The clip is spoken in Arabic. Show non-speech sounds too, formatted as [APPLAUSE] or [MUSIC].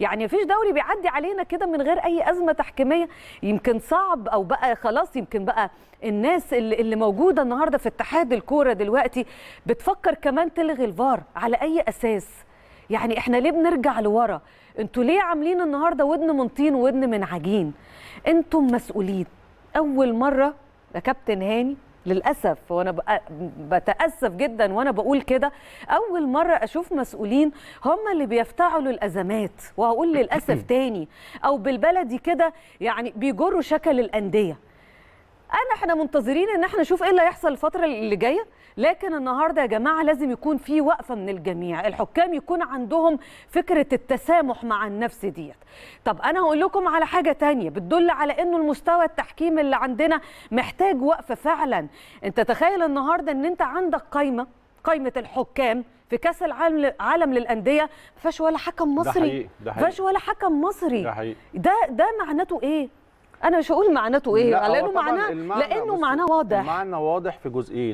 يعني مفيش دوري بيعدي علينا كده من غير اي ازمه تحكيميه يمكن صعب او بقى خلاص يمكن بقى الناس اللي, اللي موجوده النهارده في اتحاد الكوره دلوقتي بتفكر كمان تلغي الفار على اي اساس يعني احنا ليه بنرجع لورا انتوا ليه عاملين النهارده ودن من طين ودن من عجين انتم مسؤولين اول مره يا كابتن هاني للاسف وانا بتاسف جدا وانا بقول كده اول مره اشوف مسؤولين هم اللي بيفتعلوا الازمات وهقول للاسف [CLEARS THROAT] تاني او بالبلدي كده يعني بيجروا شكل الانديه انا احنا منتظرين ان احنا نشوف ايه اللي هيحصل الفتره اللي جايه لكن النهارده يا جماعه لازم يكون في وقفه من الجميع الحكام يكون عندهم فكره التسامح مع النفس ديت طب انا هقول لكم على حاجه تانية بتدل على انه المستوى التحكيم اللي عندنا محتاج وقفه فعلا انت تخيل النهارده ان انت عندك قايمه قايمه الحكام في كاس العالم عالم للانديه ما فيهاش ولا حكم مصري ما فيهاش ولا حكم مصري ده حقيقي. ده ده معناته ايه انا مش هقول معناته ايه لا لانه معناه لانه معناه واضح معناه واضح في جزئين